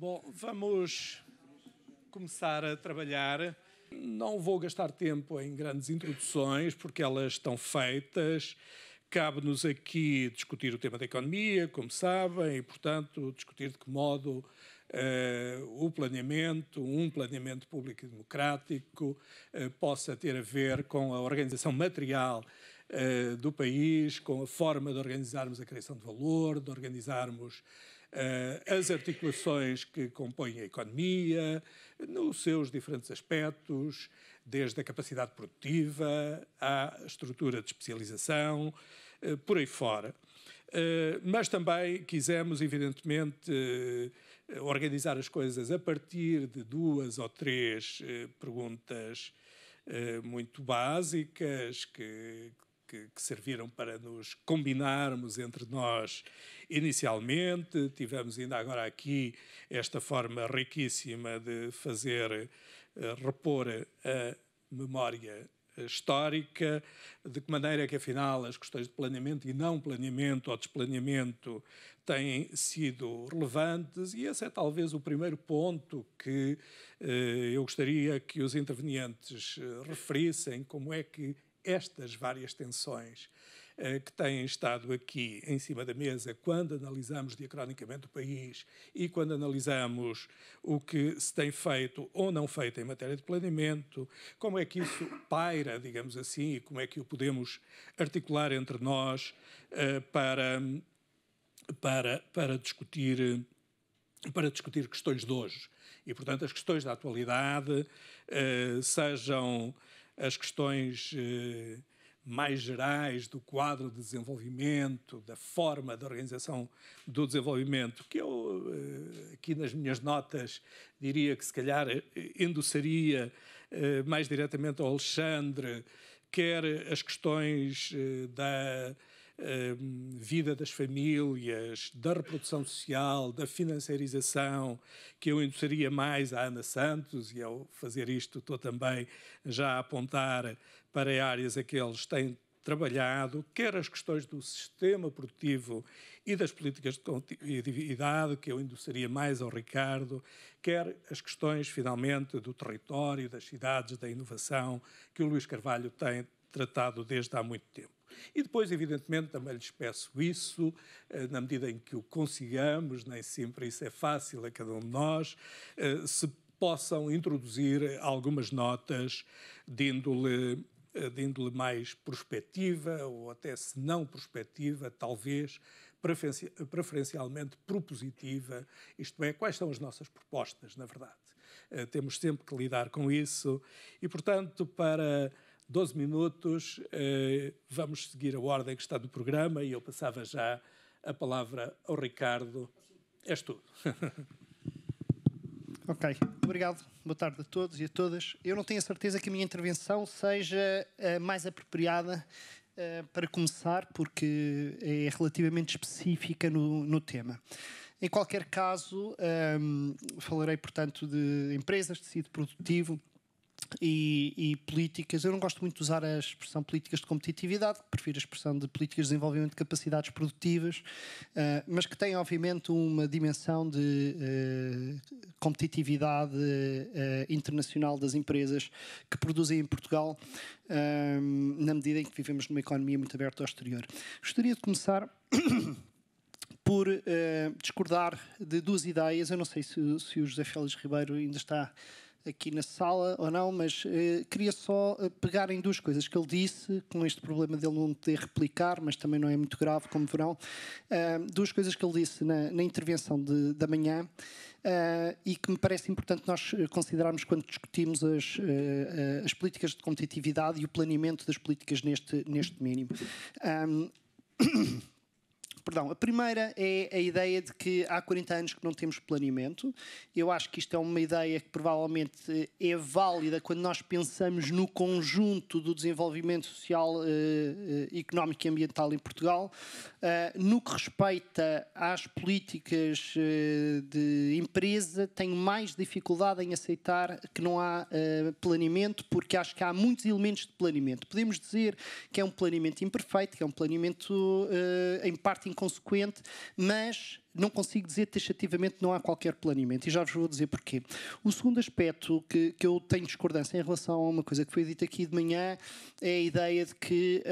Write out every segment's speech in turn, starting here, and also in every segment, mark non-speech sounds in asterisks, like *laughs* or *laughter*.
Bom, vamos começar a trabalhar. Não vou gastar tempo em grandes introduções, porque elas estão feitas. Cabe-nos aqui discutir o tema da economia, como sabem, e, portanto, discutir de que modo uh, o planeamento, um planeamento público e democrático, uh, possa ter a ver com a organização material uh, do país, com a forma de organizarmos a criação de valor, de organizarmos eh, as articulações que compõem a economia, nos seus diferentes aspectos, desde a capacidade produtiva à estrutura de especialização, eh, por aí fora. Eh, mas também quisemos, evidentemente, organizar as coisas a partir de duas ou três perguntas muito básicas que que, que, serviram para nos combinarmos entre nós inicialmente. Tivemos ainda agora aqui esta forma riquíssima de fazer, uh, repor a memória histórica, de que maneira é que afinal as questões de planeamento e não planeamento ou desplaneamento têm sido relevantes e esse é talvez o primeiro ponto que eh, eu gostaria que os intervenientes eh, referissem, como é que estas várias tensões eh, que têm estado aqui em cima da mesa quando analisamos diacronicamente o país e quando analisamos o que se tem feito ou não feito em matéria de planeamento, como é que isso paira, digamos assim, e como é que o podemos articular entre nós eh, para, para, para discutir para discutir questões de hoje. E, portanto, as questões da atualidade, eh, sejam as questões eh, mais gerais do quadro de desenvolvimento, da forma de organização do desenvolvimento, que eu eh, aqui nas minhas notas diria que se calhar eh, endossaria mais diretamente ao Alexandre, quer as questões da eh, vida das famílias, da reprodução social, da financiarização, que eu endossaria mais à Ana Santos, e ao fazer isto estou também já a apontar para áreas a que eles têm trabalhado, quer as questões do sistema produtivo e das políticas de continuidade, que eu endossaria mais ao Ricardo, quer as questões, finalmente, do território, das cidades, da inovação, que o Luís Carvalho tem tratado desde há muito tempo. E depois, evidentemente, também lhes peço isso, eh, na medida em que o consigamos, nem sempre isso é fácil a cada um de nós, eh, se possam introduzir algumas notas de índole eh, de índole mais prospectiva, ou até se não prospectiva, talvez preferencialmente propositiva, isto é, quais são as nossas propostas, na verdade. Temos sempre que lidar com isso e, portanto, para 12 minutos, eh, vamos seguir a ordem que está no programa e eu passava já a palavra ao Ricardo. És tu. *laughs* ok, obrigado. Boa tarde a todos e a todas. Eu não tenho a certeza que a minha intervenção seja a eh, mais apropriada eh, para começar, porque é relativamente específica no, no tema. Em qualquer caso, um, ehm, falarei, portanto, de empresas, de tecido produtivo e, e, políticas. Eu não gosto muito de usar a expressão políticas de competitividade, prefiro a expressão de políticas de desenvolvimento de capacidades produtivas, uh, mas que têm, obviamente, uma dimensão de uh, competitividade uh, internacional das empresas que produzem em Portugal, na medida em que vivemos numa economia muito aberta ao exterior. Gostaria de começar. *coughs* por discordar de duas ideias, eu não sei se, se o José Félix Ribeiro ainda está aqui na sala ou não, mas eh, queria só eh, pegar em duas coisas que ele disse, com este problema dele não poder replicar, mas também não é muito grave, como verão. Uh, duas coisas que ele disse na, na intervenção de, da manhã. Uh, e que me parece importante nós eh, considerarmos quando discutimos as, uh, uh, as políticas de competitividade e o planeamento das políticas neste, neste mínimo. Um... Perdão, a primeira é a ideia de que há 40 anos que não temos planeamento. Eu acho que isto é uma ideia que provavelmente eh, é válida quando nós pensamos no conjunto do desenvolvimento social, eh, eh económico e ambiental em Portugal. Uh, no que respeita às políticas de empresa, tenho mais dificuldade em aceitar que não há planeamento, porque acho que há muitos elementos de planeamento. Podemos dizer que é um planeamento imperfeito, que é um planeamento em parte inconsequente, mas não consigo dizer taxativamente não há qualquer planeamento, e já vos vou dizer porquê. O segundo aspecto que, que eu tenho discordância em relação a uma coisa que foi dita aqui de manhã é a ideia de que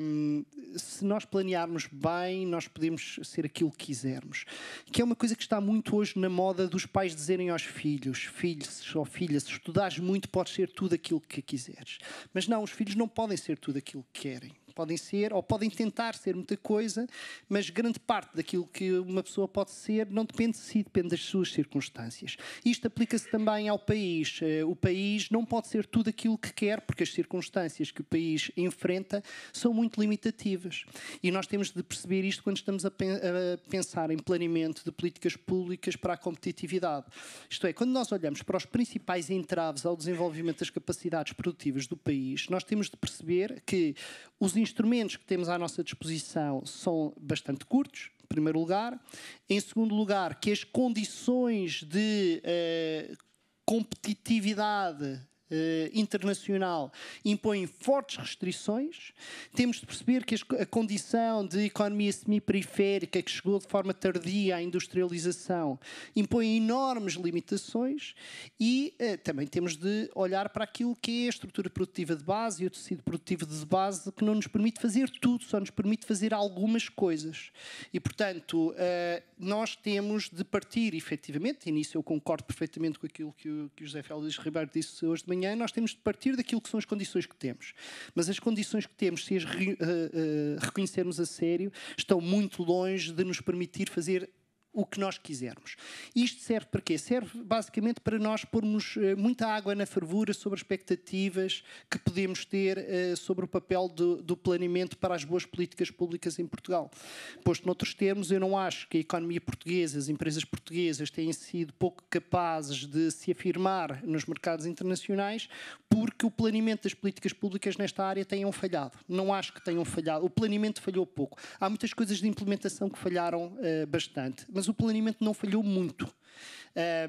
hum, se nós planearmos bem, nós podemos ser aquilo que quisermos. Que é uma coisa que está muito hoje na moda dos pais dizerem aos filhos: filhos ou filhas, se estudares muito, podes ser tudo aquilo que quiseres. Mas não, os filhos não podem ser tudo aquilo que querem podem ser, ou podem tentar ser muita coisa, mas grande parte daquilo que uma pessoa pode ser não depende de si, depende das suas circunstâncias. Isto aplica-se também ao país. Eh, o país não pode ser tudo aquilo que quer, porque as circunstâncias que o país enfrenta são muito limitativas. E nós temos de perceber isto quando estamos a pensar em planeamento de políticas públicas para a competitividade. Isto é, quando nós olhamos para os principais entraves ao desenvolvimento das capacidades produtivas do país, nós temos de perceber que os instrumentos que temos à nossa disposição são bastante curtos, em primeiro lugar. Em segundo lugar, que as condições de uh, competitividade eh, internacional impõem fortes restrições, temos de perceber que a condição de economia semi-periférica que chegou de forma tardia à industrialização impõe enormes limitações e eh, também temos de olhar para aquilo que é a estrutura produtiva de base e o tecido produtivo de base que não nos permite fazer tudo, só nos permite fazer algumas coisas. E, portanto, eh, nós temos de partir, efetivamente, e nisso eu concordo perfeitamente com aquilo que o, que o José Félix Ribeiro disse hoje de manhã, nós temos de partir daquilo que são as condições que temos. Mas as condições que temos, se as re, uh, uh, reconhecermos a sério, estão muito longe de nos permitir fazer o que nós quisermos. Isto serve para quê? Serve basicamente para nós pormos eh, muita água na fervura sobre as expectativas que podemos ter eh, sobre o papel do, do planeamento para as boas políticas públicas em Portugal. Posto noutros termos, eu não acho que a economia portuguesa, as empresas portuguesas têm sido pouco capazes de se afirmar nos mercados internacionais porque o planeamento das políticas públicas nesta área tenham falhado. Não acho que tenham falhado. O planeamento falhou pouco. Há muitas coisas de implementação que falharam uh, bastante. Mas mas o planeamento não falhou muito.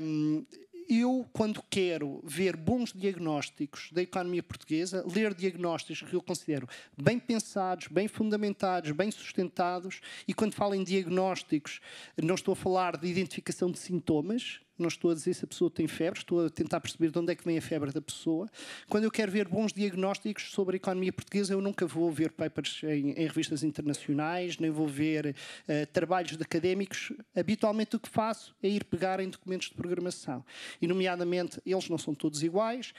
Um, eu, quando quero ver bons diagnósticos da economia portuguesa, ler diagnósticos que eu considero bem pensados, bem fundamentados, bem sustentados, e quando falo em diagnósticos, não estou a falar de identificação de sintomas, não estou a dizer se a pessoa tem febre, estou a tentar perceber de onde é que vem a febre da pessoa. Quando eu quero ver bons diagnósticos sobre a economia portuguesa, eu nunca vou ver papers em, em revistas internacionais, nem vou ver uh, trabalhos de académicos. Habitualmente o que faço é ir pegar em documentos de programação. E, nomeadamente, eles não são todos iguais.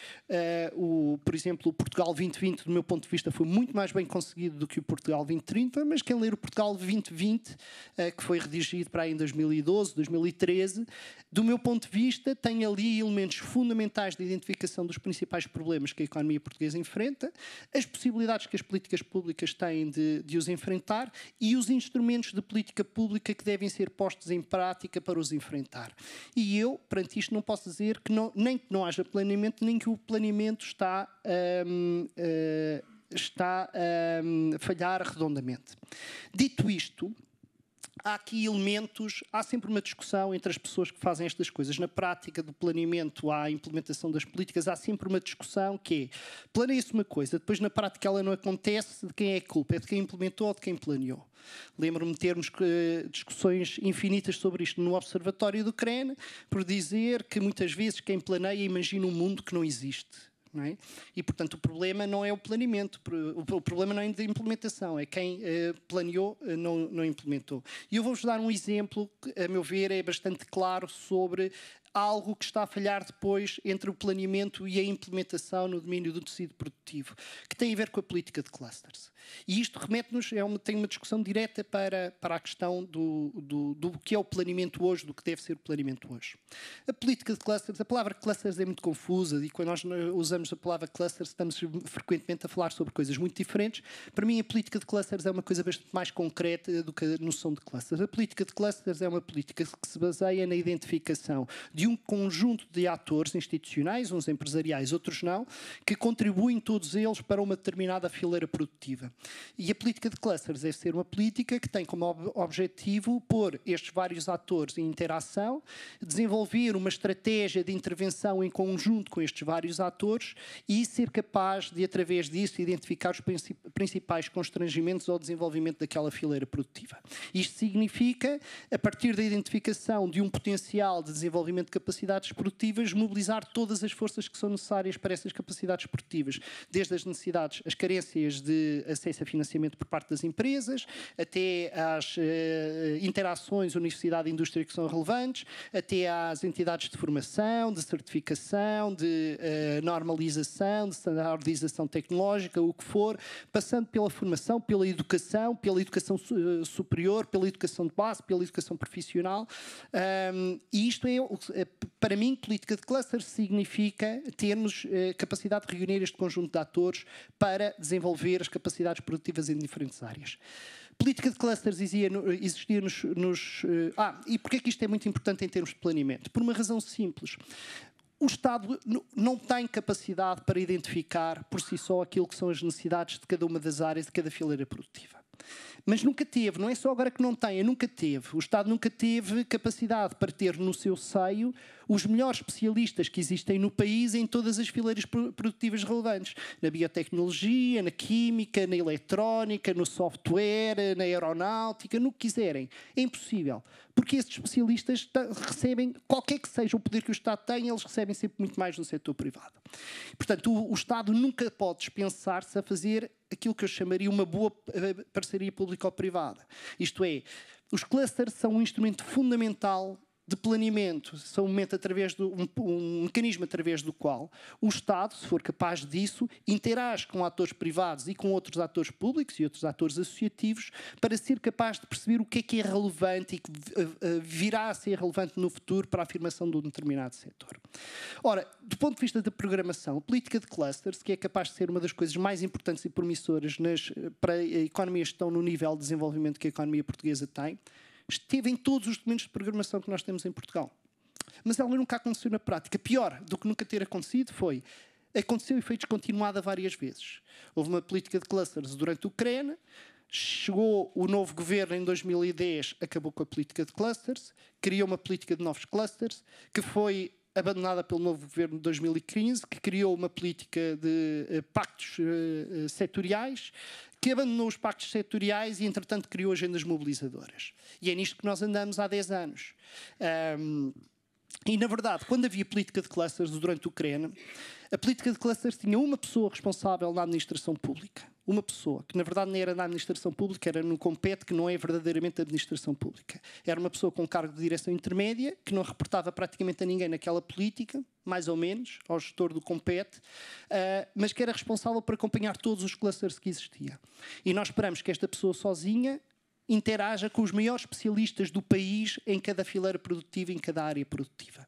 Uh, o, por exemplo, o Portugal 2020, do meu ponto de vista, foi muito mais bem conseguido do que o Portugal 2030, mas quem ler o Portugal 2020, uh, eh, que foi redigido para aí em 2012, 2013, do meu ponto de vista, tem ali elementos fundamentais de identificação dos principais problemas que a economia portuguesa enfrenta, as possibilidades que as políticas públicas têm de, de os enfrentar e os instrumentos de política pública que devem ser postos em prática para os enfrentar. E eu, perante isto, não posso dizer que não, nem que não haja planeamento, nem que o planeamento está. Hum, eh, está a hum, falhar redondamente. Dito isto, há aqui elementos, há sempre uma discussão entre as pessoas que fazem estas coisas. Na prática do planeamento à implementação das políticas, há sempre uma discussão que é planeia-se uma coisa, depois na prática ela não acontece, de quem é a culpa? É de quem implementou ou de quem planeou? Lembro-me de termos uh, discussões infinitas sobre isto no Observatório do CREN, por dizer que muitas vezes quem planeia imagina um mundo que não existe é? E, portanto, o problema não é o planeamento, o problema não é a implementação, é quem eh, planeou eh, não, não implementou. E eu vou-vos dar um exemplo que, a meu ver, é bastante claro sobre algo que está a falhar depois entre o planeamento e a implementação no domínio do tecido produtivo, que tem a ver com a política de clusters. E isto remete-nos, é uma, tem uma discussão direta para, para a questão do, do, do que é o planeamento hoje, do que deve ser o planeamento hoje. A política de clusters, a palavra clusters é muito confusa e quando nós usamos a palavra clusters estamos frequentemente a falar sobre coisas muito diferentes. Para mim, a política de clusters é uma coisa bastante mais concreta do que a noção de clusters. A política de clusters é uma política que se baseia na identificação de de um conjunto de atores institucionais, uns empresariais, outros não, que contribuem todos eles para uma determinada fileira produtiva. E a política de clusters é ser uma política que tem como ob objetivo pôr estes vários atores em interação, desenvolver uma estratégia de intervenção em conjunto com estes vários atores e ser capaz de, através disso, identificar os principais constrangimentos ao desenvolvimento daquela fileira produtiva. Isto significa, a partir da identificação de um potencial de desenvolvimento de capacidades produtivas, mobilizar todas as forças que são necessárias para essas capacidades produtivas, desde as necessidades, as carências de acesso a financiamento por parte das empresas, até às uh, interações universidade-indústria que são relevantes, até às entidades de formação, de certificação, de uh, normalização, de standardização tecnológica, o que for, passando pela formação, pela educação, pela educação eh, superior, pela educação de base, pela educação profissional. Um, e isto é eh, para mim, política de cluster significa termos eh, capacidade de reunir este conjunto de atores para desenvolver as capacidades produtivas em diferentes áreas. Política de clusters existia, existia nos, nos. Eh, ah, e porquê é que isto é muito importante em termos de planeamento? Por uma razão simples o Estado não tem capacidade para identificar por si só aquilo que são as necessidades de cada uma das áreas, de cada fileira produtiva mas nunca teve, não é só agora que não tem, nunca teve. O Estado nunca teve capacidade para ter no seu seio os melhores especialistas que existem no país em todas as fileiras produtivas relevantes, na biotecnologia, na química, na eletrónica, no software, na aeronáutica, no que quiserem. É impossível. Porque esses especialistas recebem, qualquer que seja o poder que o Estado tem, eles recebem sempre muito mais no setor privado. Portanto, o, o Estado nunca pode dispensar-se a fazer aquilo que eu chamaria uma boa eh, parceria público-privada. Isto é, os clusters são um instrumento fundamental de planeamento são um, através do, um, um, mecanismo através do qual o Estado, se for capaz disso, interage com atores privados e com outros atores públicos e outros atores associativos para ser capaz de perceber o que é que é relevante e que eh, eh, virá a ser relevante no futuro para a afirmação de um determinado setor. Ora, do ponto de vista da programação, a política de clusters, que é capaz de ser uma das coisas mais importantes e promissoras nas, eh, para a economia que estão no nível de desenvolvimento que a economia portuguesa tem, esteve em todos os documentos de programação que nós temos em Portugal. Mas ela nunca aconteceu na prática. Pior do que nunca ter acontecido foi aconteceu e foi descontinuada várias vezes. Houve uma política de clusters durante o CREN, chegou o novo governo em 2010, acabou com a política de clusters, criou uma política de novos clusters, que foi abandonada pelo novo governo de 2015, que criou uma política de uh, pactos uh, setoriais, que abandonou os pactos setoriais e, entretanto, criou agendas mobilizadoras. E é nisto que nós andamos há 10 anos. Um, e, na verdade, quando havia política de clusters durante o CREN, a política de clusters tinha uma pessoa responsável na administração pública. Uma pessoa, que na verdade não era na administração pública, era no compete, que não é verdadeiramente administração pública. Era uma pessoa com cargo de direção intermédia, que não reportava praticamente a ninguém naquela política, mais ou menos, ao gestor do compete, uh, mas que era responsável por acompanhar todos os clusters que existiam. E nós esperamos que esta pessoa sozinha interaja com os maiores especialistas do país em cada fileira produtiva, em cada área produtiva.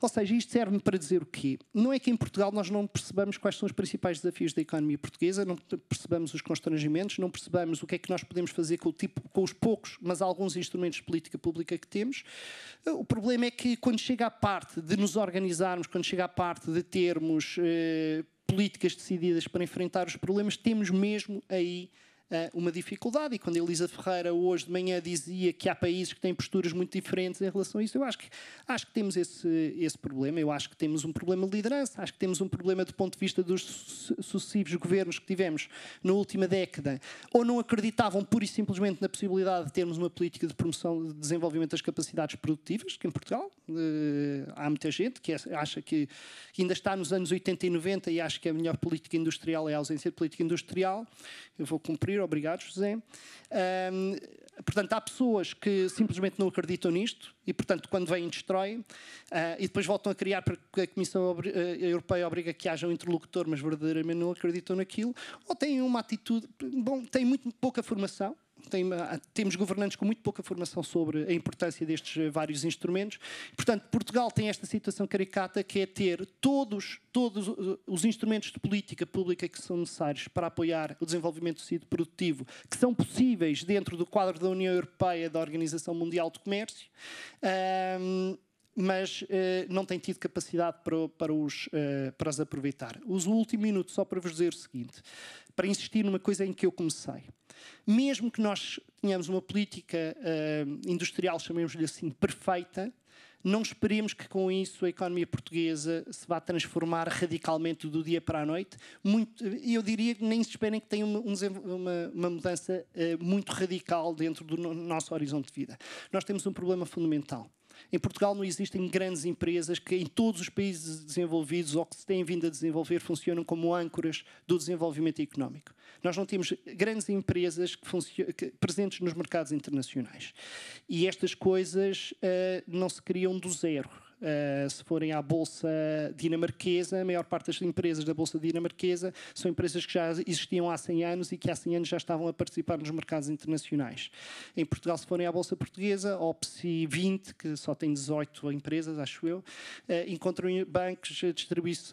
Ou seja, isto serve-me para dizer o quê? Não é que em Portugal nós não percebamos quais são os principais desafios da economia portuguesa, não percebamos os constrangimentos, não percebamos o que é que nós podemos fazer com, tipo, com os poucos, mas alguns instrumentos de política pública que temos. O problema é que quando chega à parte de nos organizarmos, quando chega à parte de termos eh, políticas decididas para enfrentar os problemas, temos mesmo aí eh, uma dificuldade. E quando a Elisa Ferreira hoje de manhã dizia que há países que têm posturas muito diferentes em relação a isso, eu acho que, acho que temos esse, esse problema. Eu acho que temos um problema de liderança, acho que temos um problema do ponto de vista dos sucessivos governos que tivemos na última década, ou não acreditavam pura e simplesmente na possibilidade de termos uma política de promoção de desenvolvimento das capacidades produtivas, que em Portugal eh, há muita gente que acha que ainda está nos anos 80 e 90 e acha que a melhor política industrial é a ausência de política industrial. Eu vou cumprir abrir, obrigado, José. Um, portanto, há pessoas que simplesmente não acreditam nisto e, portanto, quando vêm, destroem uh, e depois voltam a criar para a Comissão eh, Europeia obriga que haja um interlocutor, mas verdadeiramente não acreditam naquilo, ou têm uma atitude, bom, têm muito pouca formação tem, ah, temos governantes com muito pouca formação sobre a importância destes ah, vários instrumentos. Portanto, Portugal tem esta situação caricata que é ter todos, todos ah, os instrumentos de política pública que são necessários para apoiar o desenvolvimento do tecido produtivo, que são possíveis dentro do quadro da União Europeia, da Organização Mundial do Comércio. Um, mas não tem tido capacidade para, para, os, para as aproveitar. Uso o último minuto só para vos dizer o seguinte, para insistir numa coisa em que eu comecei mesmo que nós tenhamos uma política uh, industrial, chamemos-lhe assim, perfeita, não esperemos que com isso a economia portuguesa se vá transformar radicalmente do dia para a noite. Muito, eu diria que nem se esperem que tenha uma, uma, uma mudança uh, muito radical dentro do no nosso horizonte de vida. Nós temos um problema fundamental. Em Portugal não existem grandes empresas que em todos os países desenvolvidos ou que se têm vindo a desenvolver funcionam como âncoras do desenvolvimento económico. Nós não temos grandes empresas que que, presentes nos mercados internacionais. E estas coisas uh, não se criam sabiam do zero eh, se forem à Bolsa Dinamarquesa, a maior parte das empresas da Bolsa Dinamarquesa são empresas que já existiam há 100 anos e que há 100 anos já estavam a participar nos mercados internacionais. Em Portugal, se forem à Bolsa Portuguesa, OPSI 20, que só tem 18 empresas, acho eu, eh, encontram bancos,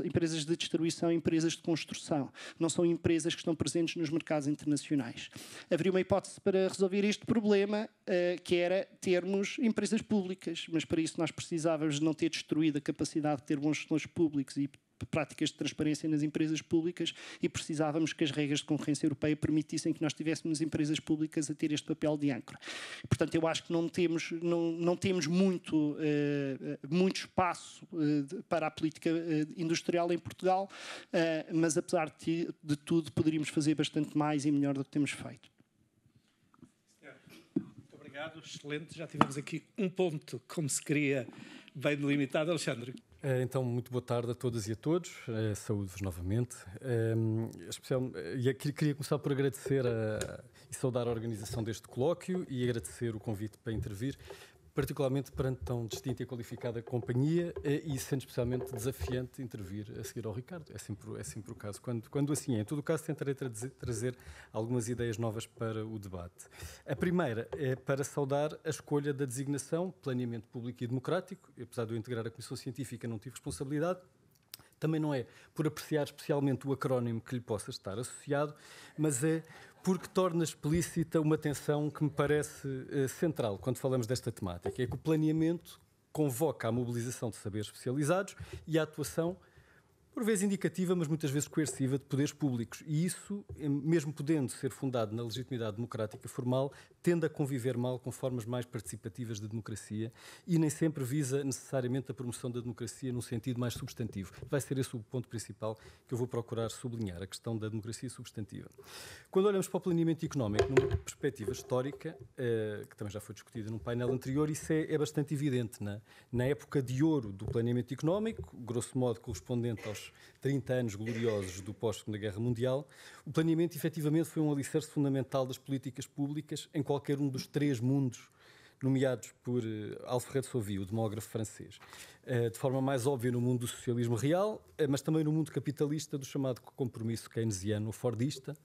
empresas de distribuição empresas de construção. Não são empresas que estão presentes nos mercados internacionais. Havia uma hipótese para resolver este problema, eh, que era termos empresas públicas, mas para isso nós precisávamos de não ter destruído a capacidade de ter bons gestores públicos e práticas de transparência nas empresas públicas e precisávamos que as regras de concorrência europeia permitissem que nós tivéssemos empresas públicas a ter este papel de âncora. Portanto, eu acho que não temos, não, não temos muito, eh, eh muito espaço eh, para a política eh, industrial em Portugal, eh, mas apesar de, de tudo poderíamos fazer bastante mais e melhor do que temos feito. Obrigado, excelente. Já tivemos aqui um ponto, como se queria, bem delimitado. Alexandre. Eh, então, muito boa tarde a todas e a todos. Eh, saúde-vos novamente. Ehm, eh, e queria começar por agradecer a, e saudar a organização deste colóquio e agradecer o convite para intervir particularmente perante tão distinta e qualificada companhia eh, e sendo especialmente desafiante intervir a seguir ao Ricardo. É sempre, é sempre o caso. Quando, quando assim é, em todo o caso, tentarei trazer, trazer algumas ideias novas para o debate. A primeira é para saudar a escolha da designação Planeamento Público e Democrático. E, apesar de eu integrar a Comissão Científica, não tive responsabilidade. Também não é por apreciar especialmente o acrónimo que lhe possa estar associado, mas é porque torna explícita uma tensão que me parece uh, central quando falamos desta temática. É que o planeamento convoca a mobilização de saberes especializados e a atuação por vezes indicativa, mas muitas vezes coerciva, de poderes públicos. E isso, mesmo podendo ser fundado na legitimidade democrática formal, tende a conviver mal com formas mais participativas de democracia e nem sempre visa necessariamente a promoção da democracia num sentido mais substantivo. Vai ser esse o ponto principal que eu vou procurar sublinhar, a questão da democracia substantiva. Quando olhamos para o planeamento económico numa perspectiva histórica, eh, que também já foi discutida num painel anterior, isso é, é bastante evidente. É? Na época de ouro do planeamento económico, grosso modo correspondente aos 30 anos gloriosos do pós-Segunda Guerra Mundial, o planeamento efetivamente foi um alicerce fundamental das políticas públicas em qualquer um dos três mundos nomeados por eh, Alfredo Sauvy, o demógrafo francês, eh, de forma mais óbvia no mundo do socialismo real, eh, mas também no mundo capitalista do chamado compromisso keynesiano fordista,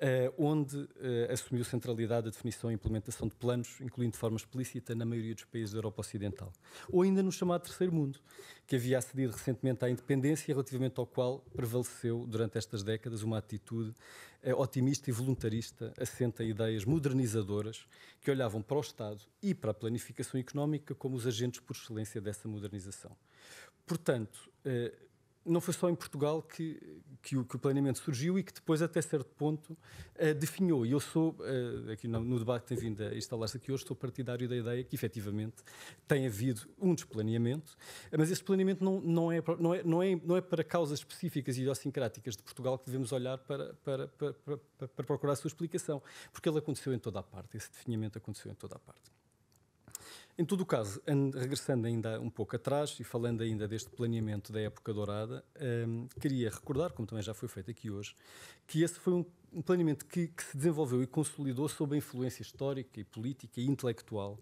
eh, onde eh, assumiu centralidade a definição e implementação de planos, incluindo de forma explícita, na maioria dos países da Europa Ocidental. Ou ainda no chamado Terceiro Mundo, que havia acedido recentemente à independência, relativamente ao qual prevaleceu durante estas décadas uma atitude eh, otimista e voluntarista, assente a ideias modernizadoras que olhavam para o Estado e para a planificação económica como os agentes por excelência dessa modernização. Portanto, não foi só em Portugal que, que, o, que o planeamento surgiu e que depois, até certo ponto, uh, definhou. E eu sou, uh, aqui no, no, debate que tem vindo a instalar-se aqui hoje, estou partidário da ideia que, efetivamente, tem havido um desplaneamento, mas esse planeamento não, não, é, não, é, não, é, não é para causas específicas e idiosincráticas de Portugal que devemos olhar para, para, para, para, para procurar a sua explicação, porque ele aconteceu em toda a parte, esse definhamento aconteceu em toda a parte. Em todo o caso, regressando ainda um pouco atrás e falando ainda deste planeamento da época dourada, um, queria recordar, como também já foi feito aqui hoje, que esse foi um, um planeamento que, que, se desenvolveu e consolidou sob a influência histórica e política e intelectual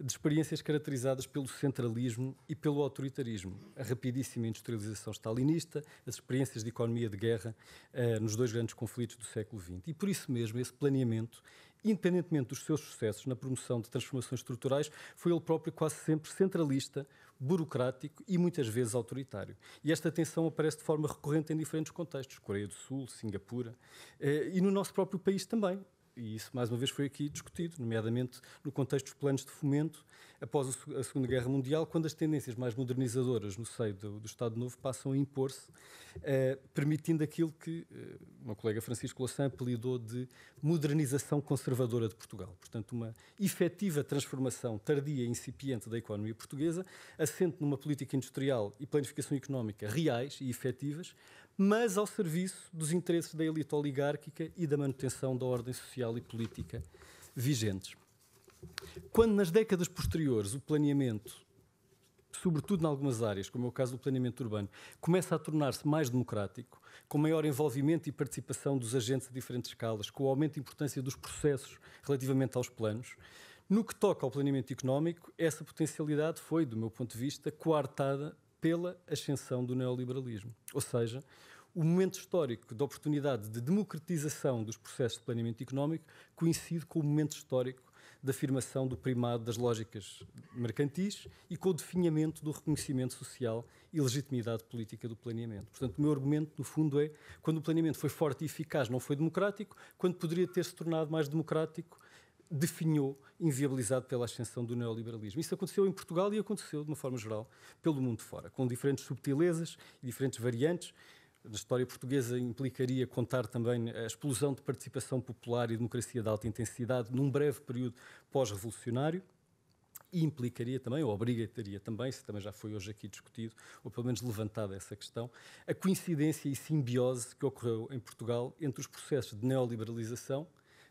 de experiências caracterizadas pelo centralismo e pelo autoritarismo, a rapidíssima industrialização stalinista, as experiências de economia de guerra uh, nos dois grandes conflitos do século XX. E por isso mesmo, esse planeamento independentemente dos seus sucessos na promoção de transformações estruturais, foi ele próprio quase sempre centralista, burocrático e muitas vezes autoritário. E esta tensão aparece de forma recorrente em diferentes contextos, Coreia do Sul, Singapura, eh, e no nosso próprio país também e isso mais uma vez foi aqui discutido, nomeadamente no contexto dos planos de fomento após a Segunda Guerra Mundial, quando as tendências mais modernizadoras no seio do, do Estado Novo passam a impor-se, eh, permitindo aquilo que eh, colega Francisco Lassan apelidou de modernização conservadora de Portugal. Portanto, uma efetiva transformação tardia e incipiente da economia portuguesa, assente numa política industrial e planificação económica reais e efetivas, mas ao serviço dos interesses da elite oligárquica e da manutenção da ordem social e política vigentes. Quando nas décadas posteriores o planeamento, sobretudo em algumas áreas, como é o caso do planeamento urbano, começa a tornar-se mais democrático, com maior envolvimento e participação dos agentes a diferentes escalas, com o aumento da importância dos processos relativamente aos planos, no que toca ao planeamento económico, essa potencialidade foi, do meu ponto de vista, coartada pela ascensão do neoliberalismo. Ou seja, o momento histórico da oportunidade de democratização dos processos de planeamento económico coincide com o momento histórico da afirmação do primado das lógicas mercantis e com o definhamento do reconhecimento social e legitimidade política do planeamento. Portanto, o meu argumento, no fundo, é quando o planeamento foi forte e eficaz, não foi democrático, quando poderia ter se tornado mais democrático definhou inviabilizado pela ascensão do neoliberalismo. Isso aconteceu em Portugal e aconteceu, de uma forma geral, pelo mundo fora, com diferentes subtilezas e diferentes variantes. Na história portuguesa implicaria contar também a explosão de participação popular e democracia de alta intensidade num breve período pós-revolucionário e implicaria também, ou obrigaria também, se também já foi hoje aqui discutido, ou pelo menos levantada essa questão, a coincidência e simbiose que ocorreu em Portugal entre os processos de neoliberalização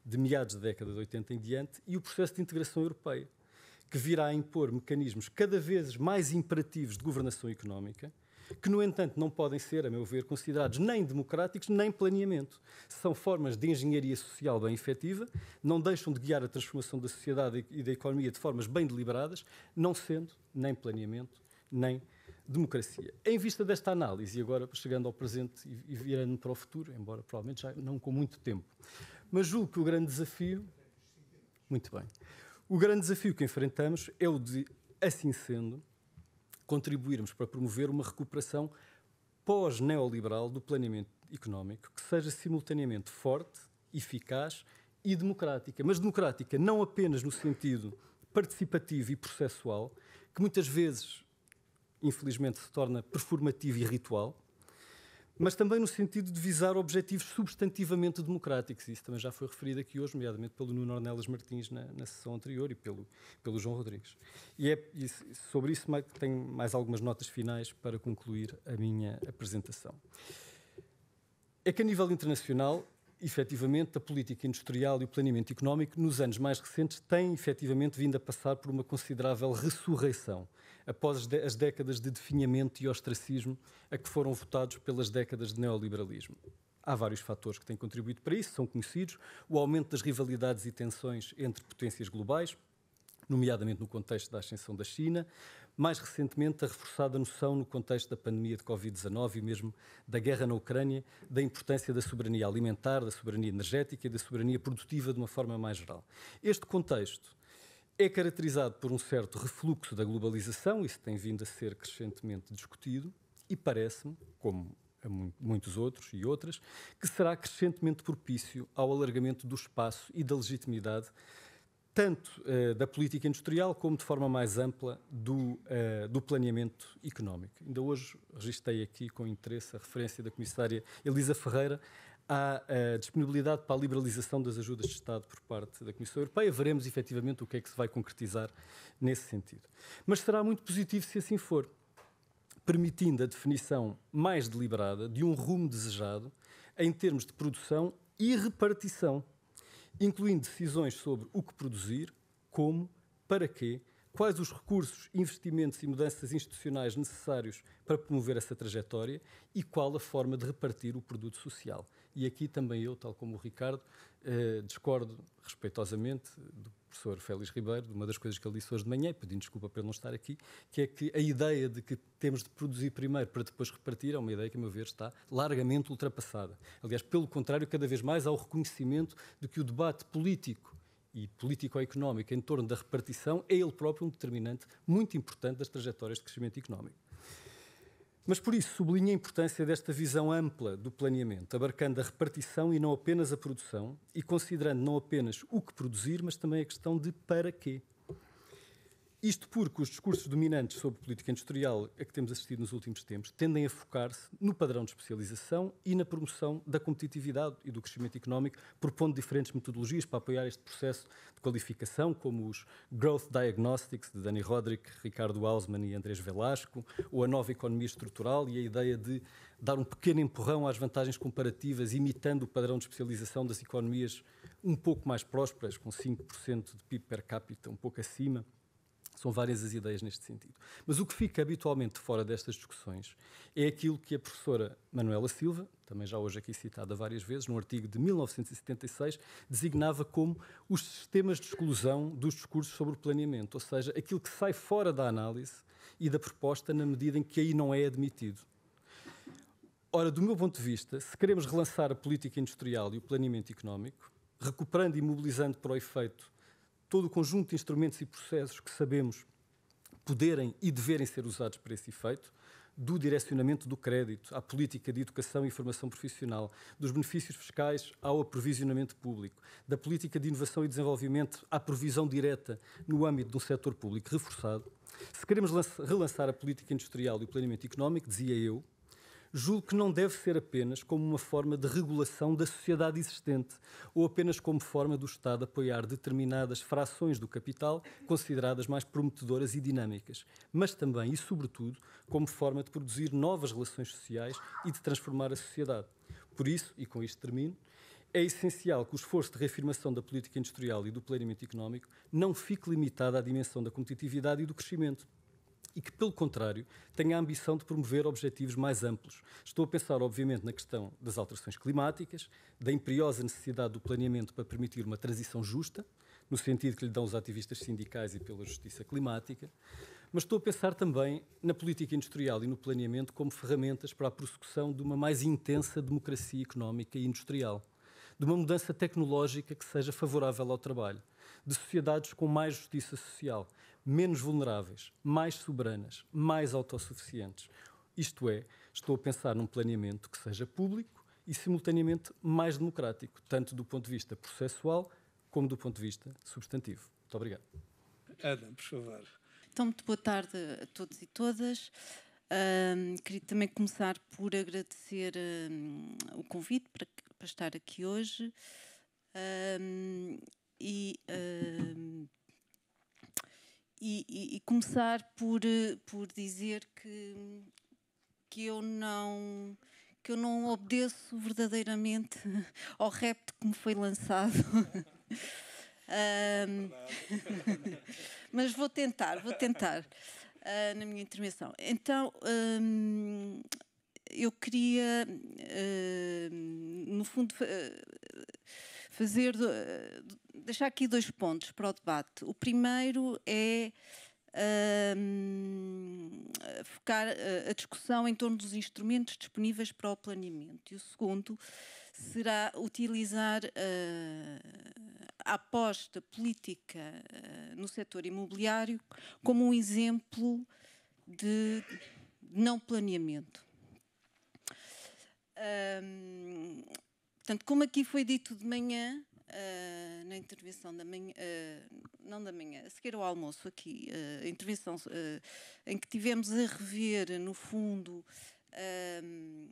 de meados da década de 80 em diante, e o processo de integração europeia, que virá a impor mecanismos cada vez mais imperativos de governação económica, que, no entanto, não podem ser, a meu ver, considerados nem democráticos nem planeamento. São formas de engenharia social bem efetiva, não deixam de guiar a transformação da sociedade e da economia de formas bem deliberadas, não sendo nem planeamento nem democracia. Em vista desta análise, e agora chegando ao presente e virando para o futuro, embora provavelmente já não com muito tempo, mas julgo que o grande desafio. Muito bem. O grande desafio que enfrentamos é o de, assim sendo, contribuirmos para promover uma recuperação pós-neoliberal do planeamento económico que seja simultaneamente forte, eficaz e democrática. Mas democrática não apenas no sentido participativo e processual, que muitas vezes, infelizmente, se torna performativo e ritual, mas também no sentido de visar objetivos substantivamente democráticos. Isso também já foi referido aqui hoje, nomeadamente pelo Nuno Ornelas Martins na, na sessão anterior e pelo, pelo João Rodrigues. E é e sobre isso que tenho mais algumas notas finais para concluir a minha apresentação. É que a nível internacional, efetivamente, a política industrial e o planeamento económico, nos anos mais recentes, têm efetivamente vindo a passar por uma considerável ressurreição após as décadas de definhamento e ostracismo a que foram votados pelas décadas de neoliberalismo. Há vários fatores que têm contribuído para isso, são conhecidos. O aumento das rivalidades e tensões entre potências globais, nomeadamente no contexto da ascensão da China, mais recentemente a reforçada noção no contexto da pandemia de Covid-19 e mesmo da guerra na Ucrânia, da importância da soberania alimentar, da soberania energética e da soberania produtiva de uma forma mais geral. Este contexto é caracterizado por um certo refluxo da globalização, isso tem vindo a ser crescentemente discutido, e parece-me, como a muitos outros e outras, que será crescentemente propício ao alargamento do espaço e da legitimidade, tanto uh, da política industrial como de forma mais ampla do, uh, do planeamento económico. Ainda hoje registrei aqui com interesse a referência da comissária Elisa Ferreira há a eh, disponibilidade para a liberalização das ajudas de Estado por parte da Comissão Europeia. Veremos efetivamente o que é que se vai concretizar nesse sentido. Mas será muito positivo se assim for, permitindo a definição mais deliberada de um rumo desejado em termos de produção e repartição, incluindo decisões sobre o que produzir, como, para quê quais os recursos, investimentos e mudanças institucionais necessários para promover essa trajetória e qual a forma de repartir o produto social. E aqui também eu, tal como o Ricardo, eh, discordo respeitosamente do professor Félix Ribeiro, de uma das coisas que ele disse hoje de manhã, pedindo desculpa por não estar aqui, que é que a ideia de que temos de produzir primeiro para depois repartir é uma ideia que, a meu ver, está largamente ultrapassada. Aliás, pelo contrário, cada vez mais há o reconhecimento de que o debate político e político-económico em torno da repartição é ele próprio um determinante muito importante das trajetórias de crescimento económico. Mas por isso sublinha a importância desta visão ampla do planeamento, abarcando a repartição e não apenas a produção, e considerando não apenas o que produzir, mas também a questão de para quê isto porque os discursos dominantes sobre política industrial a que temos assistido nos últimos tempos tendem a focar-se no padrão de especialização e na promoção da competitividade e do crescimento económico, propondo diferentes metodologias para apoiar este processo de qualificação, como os Growth Diagnostics de Dani Roderick, Ricardo Hausmann e Andrés Velasco, ou a nova economia estrutural e a ideia de dar um pequeno empurrão às vantagens comparativas, imitando o padrão de especialização das economias um pouco mais prósperas, com 5% de PIB per capita um pouco acima são várias as ideias neste sentido. Mas o que fica habitualmente fora destas discussões é aquilo que a professora Manuela Silva, também já hoje aqui citada várias vezes, num artigo de 1976, designava como os sistemas de exclusão dos discursos sobre o planeamento, ou seja, aquilo que sai fora da análise e da proposta na medida em que aí não é admitido. Ora, do meu ponto de vista, se queremos relançar a política industrial e o planeamento económico, recuperando e mobilizando para o efeito todo o conjunto de instrumentos e processos que sabemos poderem e deverem ser usados para esse efeito, do direcionamento do crédito à política de educação e formação profissional, dos benefícios fiscais ao aprovisionamento público, da política de inovação e desenvolvimento à provisão direta no âmbito do setor público reforçado. Se queremos relançar a política industrial e o planeamento económico, dizia eu, julgo que não deve ser apenas como uma forma de regulação da sociedade existente ou apenas como forma do Estado apoiar determinadas frações do capital consideradas mais prometedoras e dinâmicas, mas também e sobretudo como forma de produzir novas relações sociais e de transformar a sociedade. Por isso, e com isto termino, é essencial que o esforço de reafirmação da política industrial e do planeamento económico não fique limitado à dimensão da competitividade e do crescimento e que, pelo contrário, tenha a ambição de promover objetivos mais amplos. Estou a pensar, obviamente, na questão das alterações climáticas, da imperiosa necessidade do planeamento para permitir uma transição justa, no sentido que lhe dão os ativistas sindicais e pela justiça climática, mas estou a pensar também na política industrial e no planeamento como ferramentas para a prossecução de uma mais intensa democracia económica e industrial, de uma mudança tecnológica que seja favorável ao trabalho de sociedades com mais justiça social, menos vulneráveis, mais soberanas, mais autossuficientes. Isto é, estou a pensar num planeamento que seja público e, simultaneamente, mais democrático, tanto do ponto de vista processual como do ponto de vista substantivo. Muito obrigado. Adam, por favor. Então, muito boa tarde a todos e todas. Um, queria também começar por agradecer um, o convite para, para, estar aqui hoje. Um, e, uh, e, e, começar por, eh, por dizer que, que eu não que eu não obedeço verdadeiramente *laughs* ao repto que me foi lançado. *laughs* um, *laughs* mas vou tentar, vou tentar uh, na minha intervenção. Então, um, eu queria, uh, no fundo, eh, fazer deixar aqui dois pontos para o debate. O primeiro é hum, focar eh, a discussão em torno dos instrumentos disponíveis para o planeamento. E o segundo será utilizar uh, a aposta política uh, no setor imobiliário como um exemplo de não planeamento. Um, portanto, como aqui foi dito de manhã, eh, na intervenção da manhã, uh, não da manhã, a seguir ao almoço aqui, uh, a intervenção em que tivemos a rever, no fundo, ehm,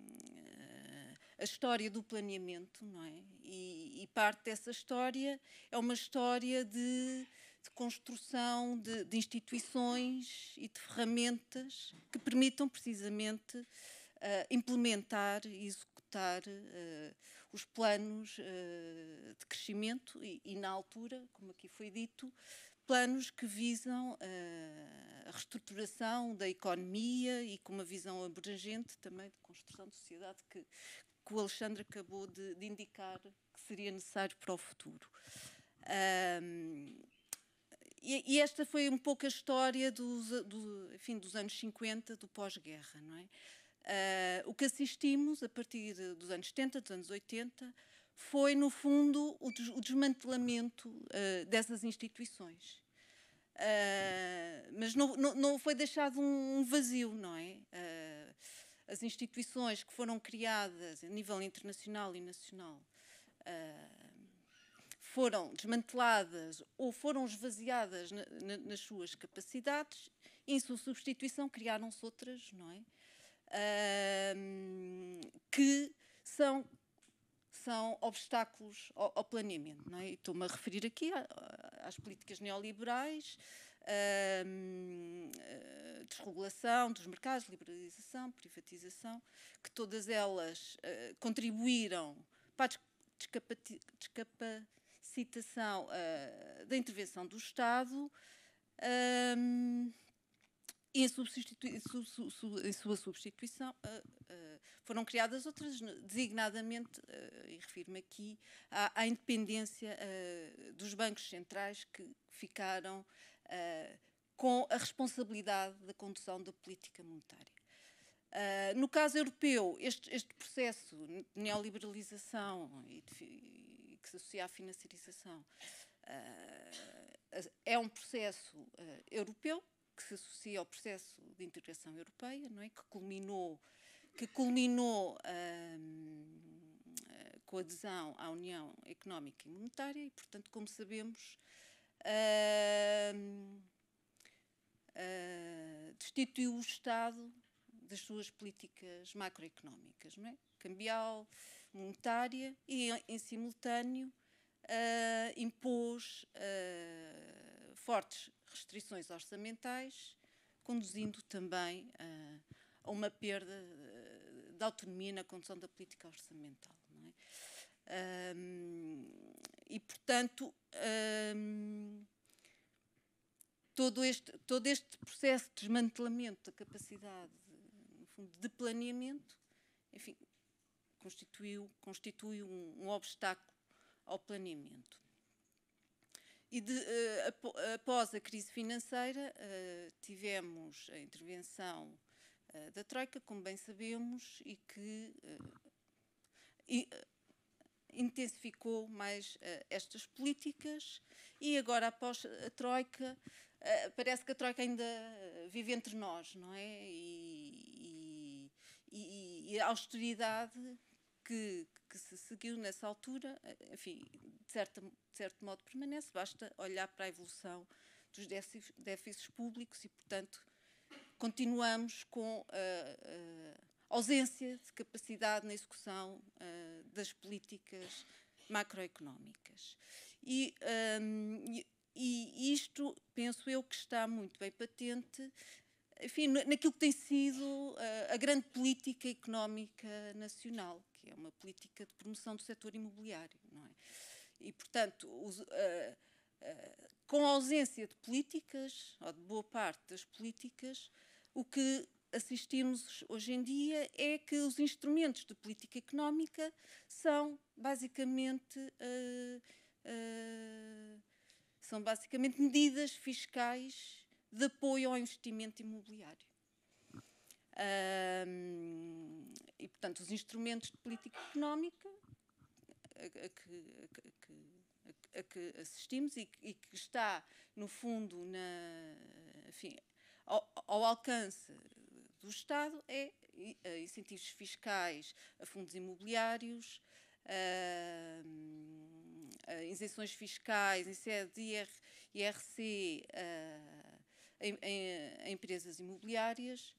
a história do planeamento, não é? E, e, parte dessa história é uma história de, de construção de, de, instituições e de ferramentas que permitam precisamente implementar e executar os planos uh, de crescimento e, e, na altura, como aqui foi dito, planos que visam uh, a reestruturação da economia e com uma visão abrangente também de construção de sociedade que, que o Alexandre acabou de, de, indicar que seria necessário para o futuro. Um, e, e, esta foi um pouco a história dos, do, enfim, dos anos 50, do pós-guerra, não é? Uh, o que assistimos a partir dos anos 70, dos anos 80, foi, no fundo, o, des o desmantelamento uh, dessas instituições. Uh, mas não, não, não, foi deixado um vazio, não é? as instituições que foram criadas a nível internacional e nacional foram desmanteladas ou foram esvaziadas na, na, nas suas capacidades e, em sua substituição, criaram-se outras, não é? que são são obstáculos ao, ao planeamento. Não é? Estou-me a referir aqui às políticas neoliberais, eh, desregulação dos mercados, liberalização, privatização, que todas elas eh, contribuíram para a descapacitação eh, da intervenção do Estado su, su, su, em sua substituição, uh, uh, foram criadas outras, designadamente, uh, e refiro-me aqui, à, à independência dos bancos centrais que ficaram com a responsabilidade da condução da política monetária. no caso europeu, este, este processo de neoliberalização e, de, e, que se associa à financiarização é um processo europeu que se associa ao processo de integração europeia, não é? que culminou, que culminou hum, eh, com a adesão à União Económica e Monetária e, portanto, como sabemos, hum, eh, destituiu o Estado das suas políticas macroeconómicas, não é? cambial, monetária e, em simultâneo, eh, impôs fortes restrições orçamentais, conduzindo também uh, a uma perda eh, da autonomia na condução da política orçamental. É? Um, e, portanto, um, todo, este, todo este processo de desmantelamento da capacidade fundo, de planeamento, enfim, constituiu, constitui um, um obstáculo ao planeamento. E de, eh, após a crise financeira, eh, tivemos a intervenção eh, da Troika, como bem sabemos, e que intensificou mais estas políticas. E agora, após a Troika, parece que a Troika ainda vive entre nós, não é? E, e, e a austeridade que, que se seguiu nessa altura, eh, enfim, de certo, de certo modo permanece, basta olhar para a evolução dos déficits públicos e, portanto, continuamos com a, eh, eh, ausência de capacidade na execução das políticas macroeconómicas. E, um, ehm, e, e isto, penso eu, que está muito bem patente enfim, naquilo que tem sido a grande política económica nacional que é uma política de promoção do setor imobiliário, não é? E, portanto, os, uh, uh, com a ausência de políticas, ou de boa parte das políticas, o que assistimos hoje em dia é que os instrumentos de política económica são basicamente uh, são basicamente medidas fiscais de apoio ao investimento imobiliário. Um, e, portanto, os instrumentos de política económica a, a que, a a que assistimos e, e, que está, no fundo, na, enfim, ao, ao, alcance do Estado é a incentivos fiscais a fundos imobiliários, a, a isenções fiscais em sede de IR, IRC a, ah, em, a empresas imobiliárias,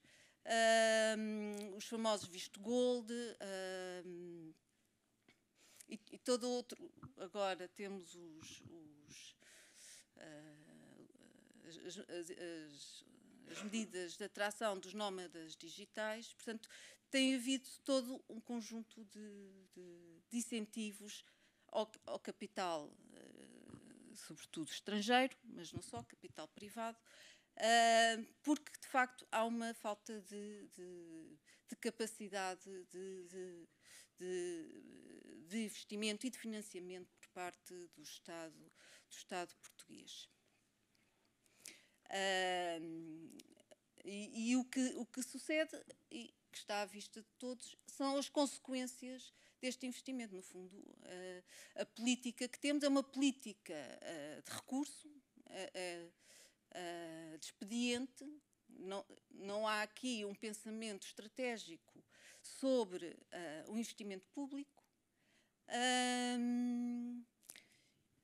os famosos Visto Gold e, e, todo outro. Agora temos os, os uh, as, as, as, as medidas de atração dos nómadas digitais, portanto, tem havido todo um conjunto de, de, de incentivos ao, ao capital, uh, sobretudo estrangeiro, mas não só, capital privado, ah, porque de facto há uma falta de, de, de capacidade de, de, investimento e de financiamento por parte do Estado, do Estado português. Ah, e, e, o, que, o que sucede, e que está à vista de todos, são as consequências deste investimento. No fundo, ah, a política que temos é uma política de recurso de eh, expediente. Não, não há aqui um pensamento estratégico sobre uh, o investimento público. Um, uh,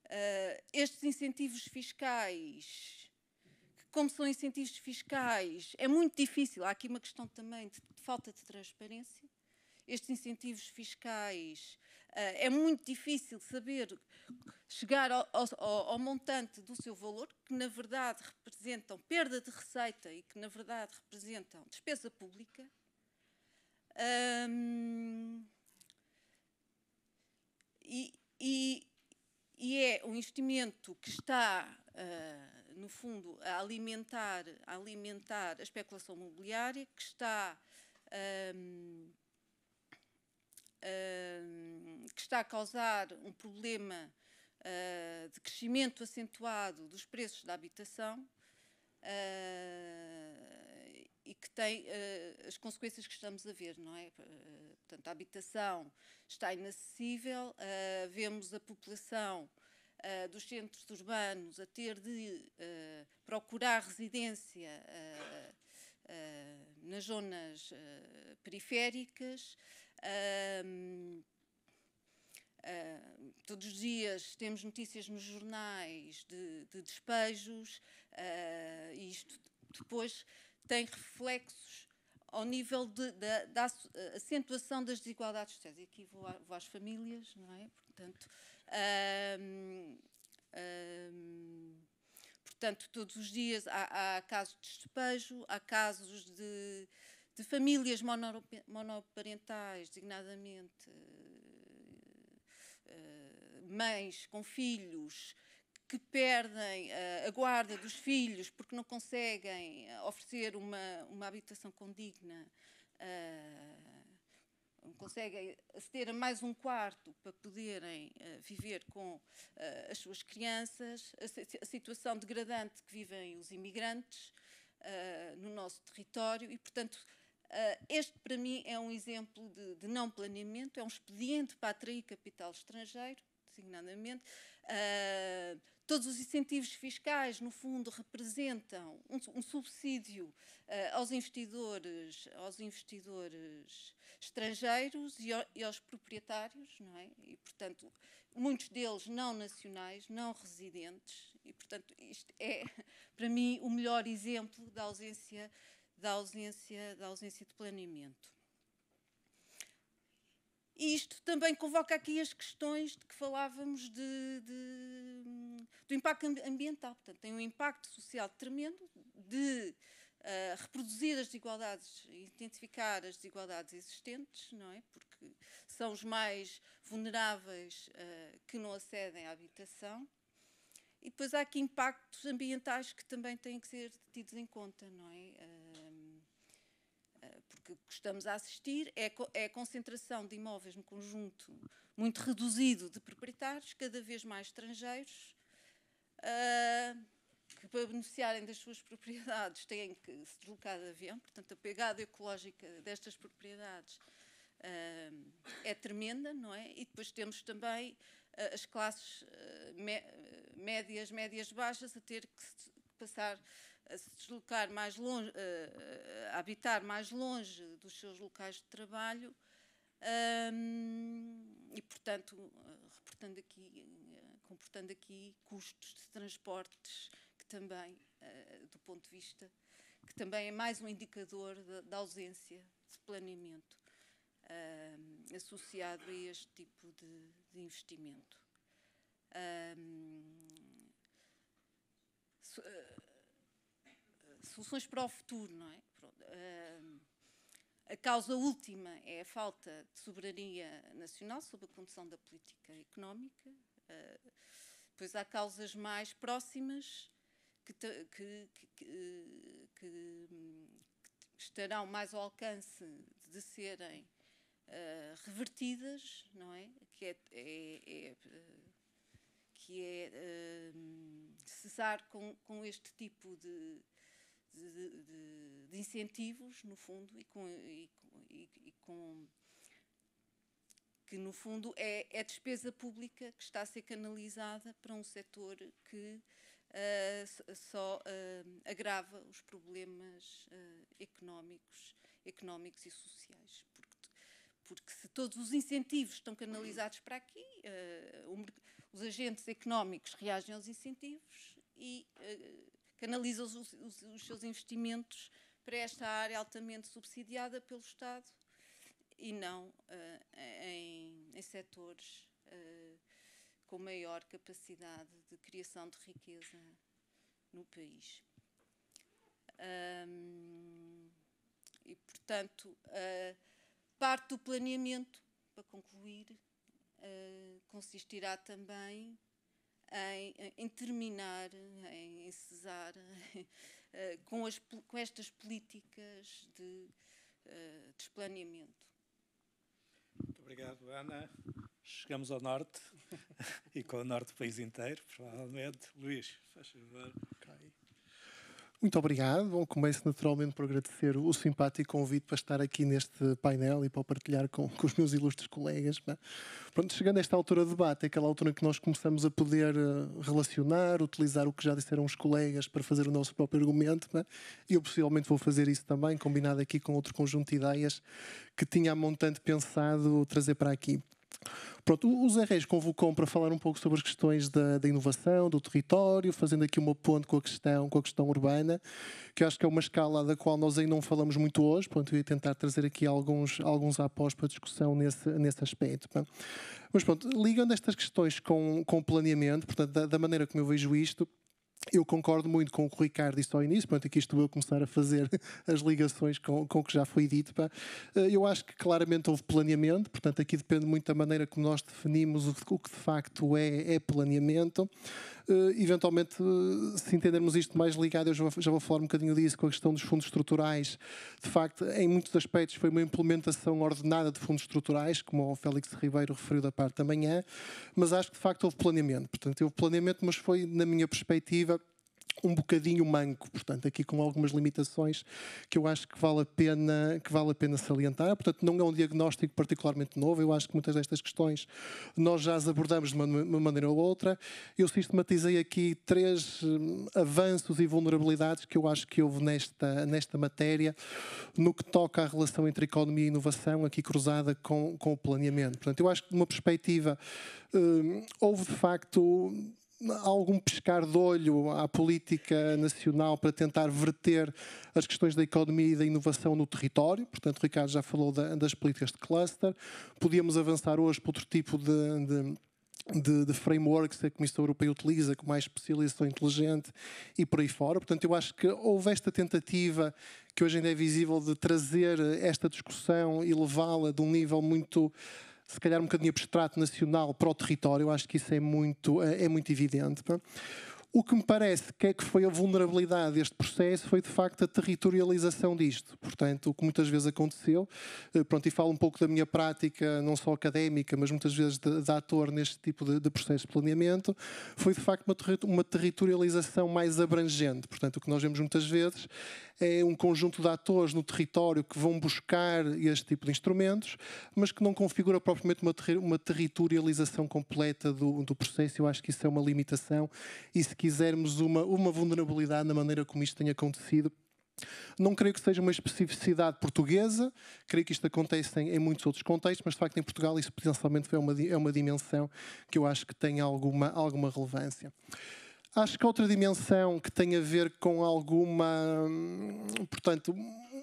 eh, estes incentivos fiscais, que como são incentivos fiscais, é muito difícil. Há aqui uma questão também de, de falta de transparência. Estes incentivos fiscais ah, é muito difícil saber chegar ao, ao, ao, montante do seu valor, que na verdade representam perda de receita e que na verdade representam despesa pública. Um, e, e, e, é um investimento que está, uh, no fundo, a alimentar, a alimentar a especulação imobiliária, que está um, que está a causar um problema uh, de crescimento acentuado dos preços da habitação ah, e que tem ah, as consequências que estamos a ver, não é? portanto, a habitação está inacessível, vemos a população Uh, dos centros urbanos a ter de uh, procurar residência uh, nas zonas periféricas, uh, todos os dias temos notícias nos jornais de, de despejos, ah, e isto depois tem reflexos ao nível de, de, da ah, acentuação das desigualdades sociais. E aqui vou, a, vou às famílias, não é? Portanto, portanto todos os dias há, há casos de despejo, há casos de de famílias monoparentais, designadamente eh, eh, mães com filhos que perdem a guarda dos filhos porque não conseguem eh, oferecer uma, uma habitação condigna, não conseguem aceder a mais um quarto para poderem viver com as suas crianças, a, situação degradante que vivem os imigrantes no nosso território e, portanto, Uh, este, para mim, é um exemplo de, de, não planeamento, é um expediente para atrair capital estrangeiro, designadamente. Uh, todos os incentivos fiscais, no fundo, representam um, um subsídio uh, aos investidores, aos investidores estrangeiros e, ao, e, aos proprietários, não é? E, portanto, muitos deles não nacionais, não residentes, e, portanto, isto é, *laughs* para mim, o melhor exemplo da ausência da ausência, da ausência de planeamento. E isto também convoca aqui as questões de que falávamos de, de, do impacto ambiental. Portanto, tem um impacto social tremendo de Uh, reproduzir as desigualdades, intensificar as desigualdades existentes, não é? Porque são os mais vulneráveis uh, que não acedem à habitação. E depois há aqui impactos ambientais que também têm que ser tidos em conta, não é? Uh, que, que estamos a assistir é, é a concentração de imóveis no conjunto muito reduzido de proprietários, cada vez mais estrangeiros, uh, que para beneficiarem das suas propriedades têm que se deslocar de avião, portanto a pegada ecológica destas propriedades uh, é tremenda, não é? E depois temos também uh, as classes médias, médias baixas a ter que, se, que passar a se deslocar mais longe, a, habitar mais longe dos seus locais de trabalho um, e, portanto, reportando aqui, comportando aqui custos de transportes que também, eh, do ponto de vista, que também é mais um indicador da ausência de planeamento um, associado a este tipo de, de investimento. Um, so, eh, soluções para o futuro, não é? Ah, a causa última é a falta de soberania nacional sobre a condução da política económica. Ah, pois há causas mais próximas que, que, que, que estarão mais ao alcance de serem ah, revertidas, não é? Que é, é, é que é cessar com, com este tipo de, de, de, incentivos, no fundo, e com, e, e, e com que no fundo é, é, despesa pública que está a ser canalizada para um setor que uh, só uh, agrava os problemas uh, económicos, económicos e sociais. Porque, porque se todos os incentivos estão canalizados para aqui, os agentes económicos reagem aos incentivos e canaliza os, os, os seus investimentos para esta área altamente subsidiada pelo Estado e não uh, em, em setores uh, com maior capacidade de criação de riqueza no país. Um, e, portanto, uh, parte do planeamento, para concluir, eh, consistirá também em, em terminar, em, cesar *laughs* eh, com, as, com, estas políticas de eh, desplaneamento. Muito obrigado, Ana. Chegamos ao norte *laughs* e com o norte do país inteiro, provavelmente. Luís, faz favor. Okay. Muito obrigado. Bom, começo naturalmente por agradecer o simpático convite para estar aqui neste painel e para partilhar com, com os meus ilustres colegas. É? Pronto, chegando a esta altura de debate, é aquela altura em que nós começamos a poder eh, relacionar, utilizar o que já disseram os colegas para fazer o nosso próprio argumento. É? E eu possivelmente vou fazer isso também, combinado aqui com outro conjunto de ideias que tinha a montante pensado trazer para aqui. Pronto, o Zé Reis convocou para falar um pouco sobre as questões da, da, inovação, do território, fazendo aqui uma ponte com a questão, com a questão urbana, que acho que é uma escala da qual nós ainda não falamos muito hoje. Pronto, eu ia tentar trazer aqui alguns, alguns após para discussão nesse, nesse aspecto. É? Mas pronto, ligando estas questões com o planeamento, portanto, da, da maneira como eu vejo isto, eu concordo muito com o que o Ricardo disse ao início, portanto, aqui estou eu a começar a fazer *laughs* as ligações com, com o que já foi dito. Pá. Eh, eu acho que claramente houve planeamento, portanto, aqui depende muito da maneira como nós definimos o, que de facto é, é planeamento. Uh, eventualmente, uh, se entendermos isto mais ligado, eu já vou, já vou, falar um bocadinho disso com a questão dos fundos estruturais. De facto, em muitos aspectos, foi uma implementação ordenada de fundos estruturais, como o Félix Ribeiro referiu da parte da manhã, mas acho que de facto houve planeamento. Portanto, houve planeamento, mas foi, na minha perspectiva, um bocadinho manco, portanto, aqui com algumas limitações que eu acho que vale a pena, que vale a pena salientar. Portanto, não é um diagnóstico particularmente novo, eu acho que muitas destas questões nós já as abordamos de uma, maneira ou outra. Eu sistematizei aqui três hum, avanços e vulnerabilidades que eu acho que houve nesta, nesta matéria, no que toca à relação entre economia e inovação, aqui cruzada com, com o planeamento. Portanto, eu acho que de uma perspectiva hum, houve de facto algum pescar de olho à política nacional para tentar verter as questões da economia e da inovação no território. Portanto, o Ricardo já falou da, das políticas de cluster. Podíamos avançar hoje para outro tipo de, de de, de, frameworks que a Comissão Europeia utiliza, com mais especialização inteligente e por aí fora. Portanto, eu acho que houve esta tentativa que hoje ainda é visível de trazer esta discussão e levá-la de um nível muito se calhar um bocadinho abstrato nacional para o território, acho que isso é muito, eh, é muito evidente. O que me parece que é que foi a vulnerabilidade deste processo foi de facto a territorialização disto. Portanto, o que muitas vezes aconteceu, eh, pronto, e falo um pouco da minha prática, não só académica, mas muitas vezes de, de ator neste tipo de, de, processo de planeamento, foi de facto uma, uma territorialização mais abrangente. Portanto, o que nós vemos muitas vezes é um conjunto de atores no território que vão buscar este tipo de instrumentos, mas que não configura propriamente uma, ter, uma territorialização completa do, do processo. Eu acho que isso é uma limitação. E se quisermos, uma, uma vulnerabilidade na maneira como isto tem acontecido. Não creio que seja uma especificidade portuguesa, creio que isto acontece em, em, muitos outros contextos, mas de facto em Portugal isso potencialmente é uma, é uma dimensão que eu acho que tem alguma, alguma relevância. Acho que outra dimensão que tem a ver com alguma, portanto,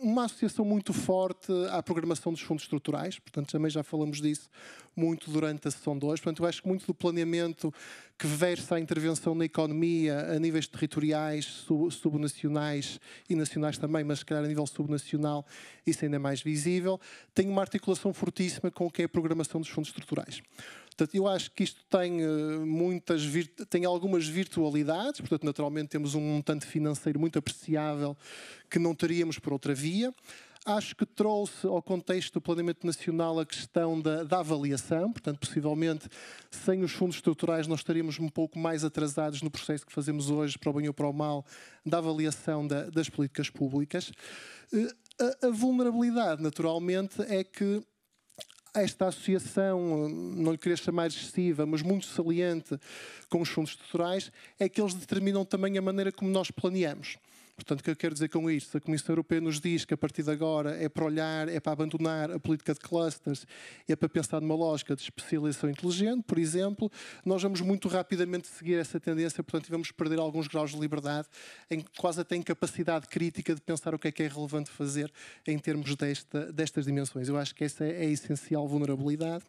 uma associação muito forte à programação dos fundos estruturais, portanto, também já falamos disso muito durante a sessão 2. Portanto, eu acho que muito do planeamento que versa a intervenção na economia a níveis territoriais, sub subnacionais e nacionais também, mas se calhar a nível subnacional isso ainda é mais visível, tem uma articulação fortíssima com o que é a programação dos fundos estruturais. Portanto, eu acho que isto tem, eh, muitas tem algumas virtualidades, portanto, naturalmente temos um montante financeiro muito apreciável que não teríamos por outra via. Acho que trouxe ao contexto do planeamento nacional a questão da, da, avaliação, portanto, possivelmente sem os fundos estruturais nós estaríamos um pouco mais atrasados no processo que fazemos hoje, para o bem ou para o mal, da avaliação da, das políticas públicas. Eh, a, a vulnerabilidade, naturalmente, é que ah, esta associação, hum, não lhe queria chamar excessiva, mas muito saliente com os fundos estruturais, é que eles determinam também a maneira como nós planeamos. Portanto, o que eu quero dizer com isto? A Comissão Europeia nos diz que a partir de agora é para olhar, é para abandonar a política de clusters, é para pensar numa lógica de especialização inteligente, por exemplo. Nós vamos muito rapidamente seguir essa tendência, portanto, vamos perder alguns graus de liberdade, em, quase até incapacidade crítica de pensar o que é que é relevante fazer em termos desta, destas dimensões. Eu acho que essa é a essencial vulnerabilidade.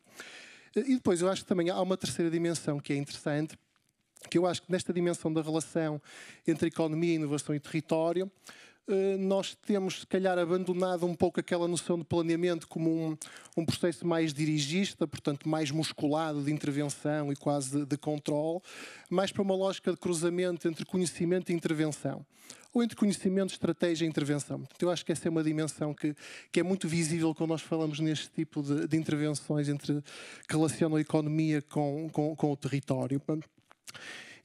E depois, eu acho que também há uma terceira dimensão que é interessante que eu acho que nesta dimensão da relação entre economia, inovação e território, eh, nós temos, se calhar, abandonado um pouco aquela noção de planeamento como um, um processo mais dirigista, portanto, mais musculado de intervenção e quase de, de controle, mais para uma lógica de cruzamento entre conhecimento e intervenção ou entre conhecimento, estratégia e intervenção. Então, eu acho que essa é uma dimensão que, que é muito visível quando nós falamos neste tipo de, de intervenções entre, que relacionam a economia com, com, com o território. Portanto,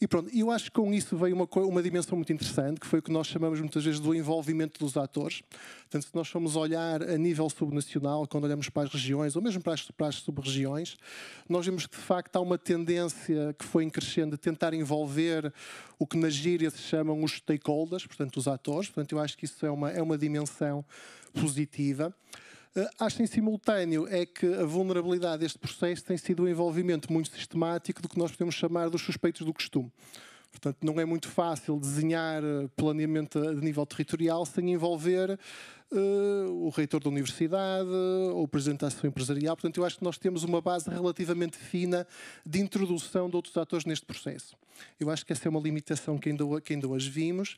e pronto, eu acho que com isso veio uma, uma dimensão muito interessante, que foi o que nós chamamos muitas vezes do envolvimento dos atores. Portanto, se nós formos olhar a nível subnacional, quando olhamos para as regiões, ou mesmo para as, para as sub-regiões, nós vemos que de facto há uma tendência que foi em crescendo de tentar envolver o que na gíria se chamam os stakeholders, portanto, os atores. Portanto, eu acho que isso é uma, é uma dimensão positiva. Eh, acho em simultâneo é que a vulnerabilidade deste processo tem sido um envolvimento muito sistemático do que nós podemos chamar dos suspeitos do costume. Portanto, não é muito fácil desenhar eh, planeamento a nível territorial sem envolver uh, o reitor da universidade ou o presidente da ação empresarial. Portanto, eu acho que nós temos uma base relativamente fina de introdução de outros atores neste processo. Eu acho que essa é uma limitação que ainda, que ainda hoje vimos.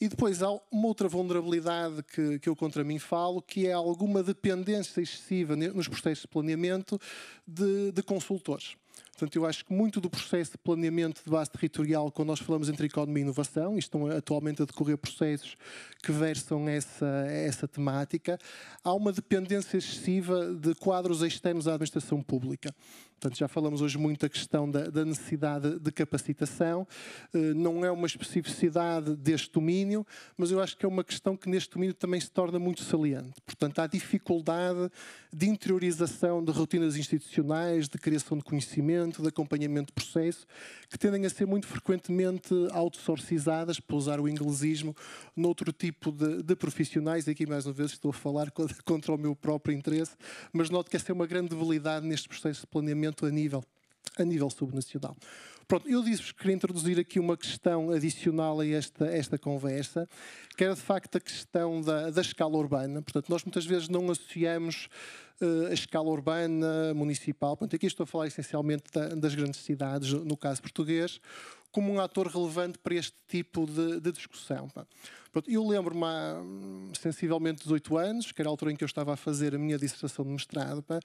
E depois há uma outra vulnerabilidade que, que eu contra mim falo, que é alguma dependência excessiva nos processos de planeamento de, de consultores. Portanto, eu acho que muito do processo de planeamento de base territorial, quando nós falamos entre economia e inovação, e estão atualmente a decorrer processos que versam essa, essa temática, há uma dependência excessiva de quadros externos à administração pública. Portanto, já falamos hoje muito da questão da, da necessidade de capacitação. Eh, não é uma especificidade deste domínio, mas eu acho que é uma questão que neste domínio também se torna muito saliente. Portanto, há dificuldade de interiorização de rotinas institucionais, de criação de conhecimento, de acompanhamento de processo, que tendem a ser muito frequentemente outsourcizadas, para usar o inglesismo, noutro tipo de, de profissionais. E aqui, mais uma vez, estou a falar *laughs* contra o meu próprio interesse, mas noto que essa é uma grande debilidade neste processo de planeamento tanto a nível, a nível subnacional. Pronto, eu disse-vos que queria introduzir aqui uma questão adicional a esta, esta conversa, que era de facto a questão da, da escala urbana. Portanto, nós muitas vezes não associamos uh, a escala urbana, municipal, portanto, aqui estou a falar essencialmente da, das grandes cidades, no caso português, como um ator relevante para este tipo de, de discussão. Pronto, eu lembro-me há hum, sensivelmente 18 anos, que era a altura em que eu estava a fazer a minha dissertação de mestrado, pá,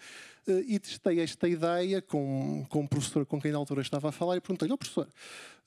eh, e testei esta ideia com, com o professor com quem na altura estava a falar e perguntei-lhe, oh, professor,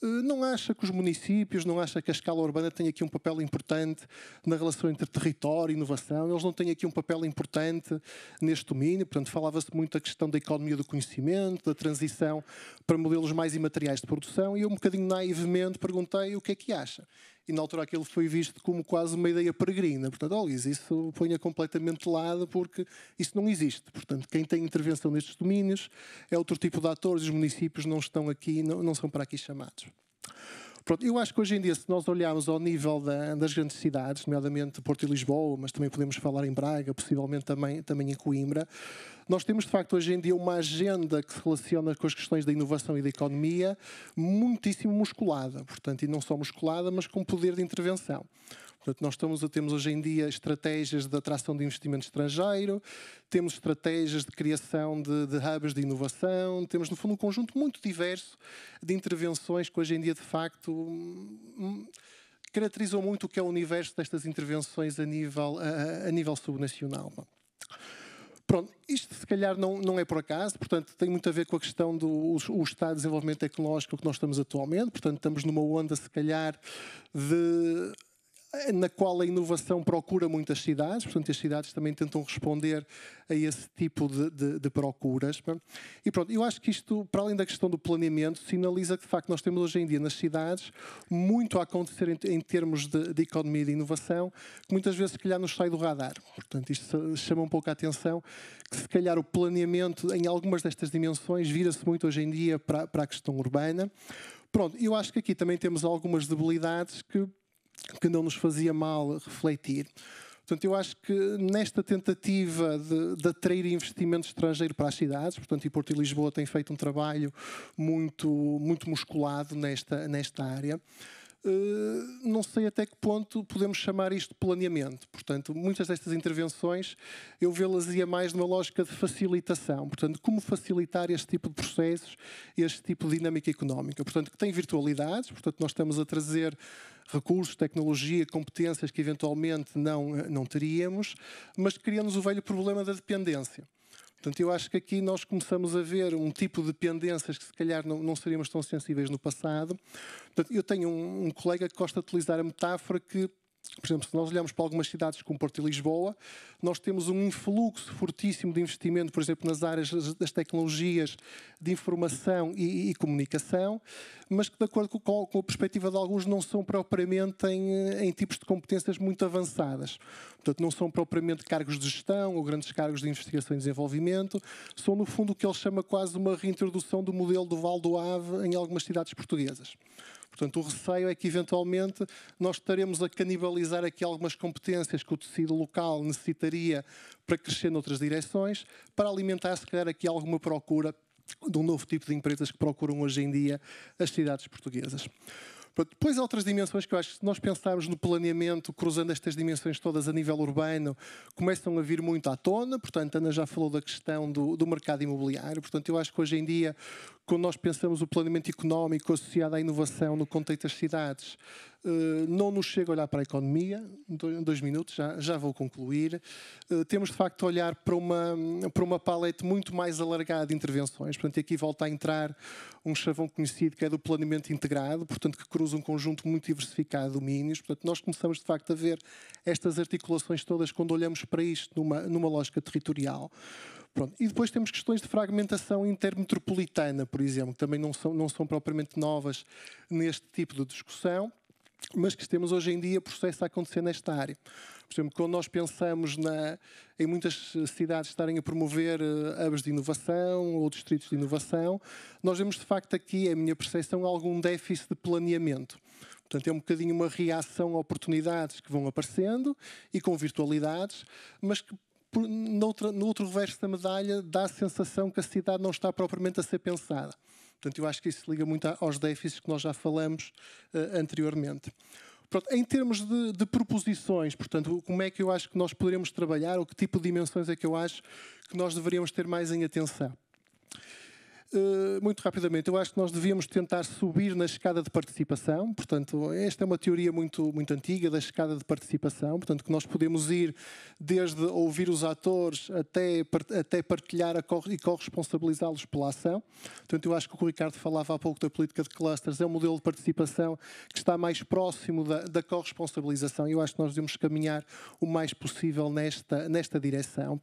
eh, não acha que os municípios, não acha que a escala urbana tem aqui um papel importante na relação entre território e inovação? Eles não têm aqui um papel importante neste domínio? Portanto, falava-se muito da questão da economia do conhecimento, da transição para modelos mais imateriais de produção, e eu um bocadinho naivemente perguntei o que é que acha e na altura aquilo foi visto como quase uma ideia peregrina. Portanto, olha, isso ponha completamente de lado porque isso não existe. Portanto, quem tem intervenção nestes domínios é outro tipo de atores, os municípios não estão aqui, não, não são para aqui chamados. Pronto, eu acho que hoje em dia, se nós olharmos ao nível da, das grandes cidades, nomeadamente Porto e Lisboa, mas também podemos falar em Braga, possivelmente também, também em Coimbra, nós temos de facto hoje em dia uma agenda que se relaciona com as questões da inovação e da economia muitíssimo musculada, portanto, e não só musculada, mas com poder de intervenção. Portanto, nós estamos, temos hoje em dia estratégias de atração de investimento estrangeiro, temos estratégias de criação de, de hubs de inovação, temos, no fundo, um conjunto muito diverso de intervenções que hoje em dia, de facto, hum, caracterizam muito o que é o universo destas intervenções a nível, a, a nível subnacional. Pronto, isto se calhar não, não é por acaso, portanto, tem muito a ver com a questão do o, o estado de desenvolvimento tecnológico que nós estamos atualmente, portanto, estamos numa onda, se calhar, de na qual a inovação procura muitas cidades, portanto, as cidades também tentam responder a esse tipo de, de, de, procuras. E pronto, eu acho que isto, para além da questão do planeamento, sinaliza que, de facto, nós temos hoje em dia nas cidades muito a acontecer em, em termos de, de, economia e de inovação, que muitas vezes, se calhar, nos sai do radar. Portanto, isto chama um pouco a atenção que, se calhar, o planeamento, em algumas destas dimensões, vira-se muito hoje em dia para, para a questão urbana. Pronto, eu acho que aqui também temos algumas debilidades que que não nos fazia mal refletir. Portanto, eu acho que nesta tentativa de, de atrair investimento estrangeiro para as cidades, portanto, e Porto e Lisboa têm feito um trabalho muito, muito musculado nesta, nesta área. Eh, não sei até que ponto podemos chamar isto de planeamento. Portanto, muitas destas intervenções eu vê-las ia mais numa lógica de facilitação. Portanto, como facilitar este tipo de processos, este tipo de dinâmica económica. Portanto, que tem virtualidades, portanto, nós estamos a trazer recursos, tecnologia, competências que eventualmente não, eh, não teríamos, mas cria-nos o velho problema da dependência. Portanto, eu acho que aqui nós começamos a ver um tipo de dependências que se calhar não, não seríamos tão sensíveis no passado. Portanto, eu tenho um, um colega que gosta de utilizar a metáfora que por exemplo, se nós olharmos para algumas cidades como Porto e Lisboa, nós temos um influxo fortíssimo de investimento, por exemplo, nas áreas das tecnologias de informação e, e comunicação, mas que, de acordo com, com, a perspectiva de alguns, não são propriamente em, em, tipos de competências muito avançadas. Portanto, não são propriamente cargos de gestão ou grandes cargos de investigação e desenvolvimento, são, no fundo, o que ele chama quase uma reintrodução do modelo do Val do Ave em algumas cidades portuguesas. Portanto, o receio é que, eventualmente, nós estaremos a canibalizar aqui algumas competências que o tecido local necessitaria para crescer noutras direções, para alimentar, se calhar, aqui alguma procura de um novo tipo de empresas que procuram hoje em dia as cidades portuguesas. Depois há outras dimensões que eu acho que se nós pensarmos no planeamento, cruzando estas dimensões todas a nível urbano, começam a vir muito à tona. Portanto, Ana já falou da questão do, do mercado imobiliário. Portanto, eu acho que hoje em dia quando nós pensamos o planeamento económico associado à inovação no contexto das cidades, eh, não nos chega a olhar para a economia, dois minutos, já, já vou concluir. Eh, temos de facto a olhar para uma, para uma paleta muito mais alargada de intervenções. Portanto, aqui volta a entrar um chavão conhecido que é do planeamento integrado, portanto, que cruza um conjunto muito diversificado de domínios. Portanto, nós começamos de facto a ver estas articulações todas quando olhamos para isto numa, numa lógica territorial. Pronto. E depois temos questões de fragmentação intermetropolitana, por exemplo, que também não são, não são propriamente novas neste tipo de discussão mas que temos hoje em dia processo a acontecer nesta área. Por exemplo, quando nós pensamos na, em muitas cidades estarem a promover eh, hubs de inovação ou distritos de inovação, nós vemos de facto aqui, a minha percepção, algum déficit de planeamento. Portanto, é um bocadinho uma reação a oportunidades que vão aparecendo e com virtualidades, mas que no outro reverso da medalha, dá a sensação que a cidade não está propriamente a ser pensada. Portanto, eu acho que isso liga muito aos déficits que nós já falamos uh, anteriormente. Pronto, em termos de, de, proposições, portanto, como é que eu acho que nós poderemos trabalhar ou que tipo de dimensões é que eu acho que nós deveríamos ter mais em atenção? Eh, muito rapidamente, eu acho que nós devíamos tentar subir na escada de participação. Portanto, esta é uma teoria muito, muito antiga da escada de participação. Portanto, que nós podemos ir desde ouvir os atores até, até partilhar e corresponsabilizá-los pela ação. Portanto, eu acho que o Ricardo falava há pouco da política de clusters é um modelo de participação que está mais próximo da, da corresponsabilização. Eu acho que nós devemos caminhar o mais possível nesta, nesta direção.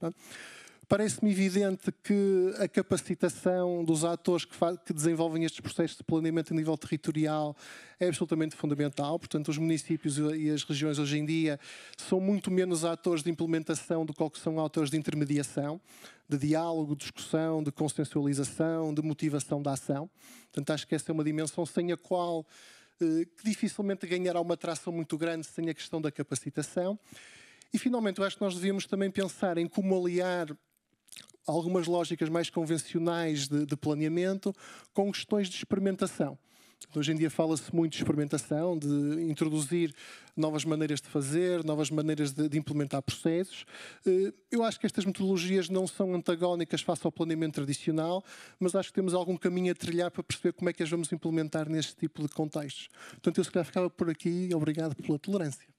Parece-me evidente que a capacitação dos atores que, que, desenvolvem estes processos de planeamento a nível territorial é absolutamente fundamental. Portanto, os municípios e as regiões hoje em dia são muito menos atores de implementação do que são atores de intermediação, de diálogo, de discussão, de consensualização, de motivação da ação. Portanto, acho que essa é uma dimensão sem a qual eh, que dificilmente ganhará uma atração muito grande sem a questão da capacitação. E, finalmente, eu acho que nós devíamos também pensar em como aliar algumas lógicas mais convencionais de, de planeamento com questões de experimentação. Então, hoje em dia fala-se muito de experimentação, de introduzir novas maneiras de fazer, novas maneiras de, de, implementar processos. Eh, eu acho que estas metodologias não são antagónicas face ao planeamento tradicional, mas acho que temos algum caminho a trilhar para perceber como é que as vamos implementar neste tipo de contextos. Portanto, eu se calhar ficava por aqui. Obrigado pela tolerância.